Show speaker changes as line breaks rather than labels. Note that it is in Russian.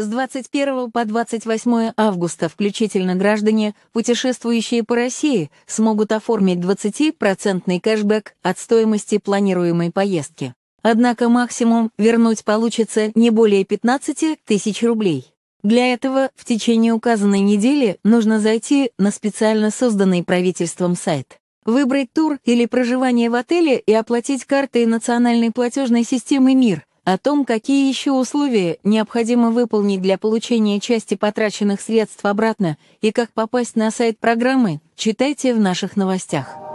С 21 по 28 августа включительно граждане, путешествующие по России, смогут оформить 20% кэшбэк от стоимости планируемой поездки. Однако максимум вернуть получится не более 15 тысяч рублей. Для этого в течение указанной недели нужно зайти на специально созданный правительством сайт, выбрать тур или проживание в отеле и оплатить картой национальной платежной системы МИР, о том, какие еще условия необходимо выполнить для получения части потраченных средств обратно и как попасть на сайт программы, читайте в наших новостях.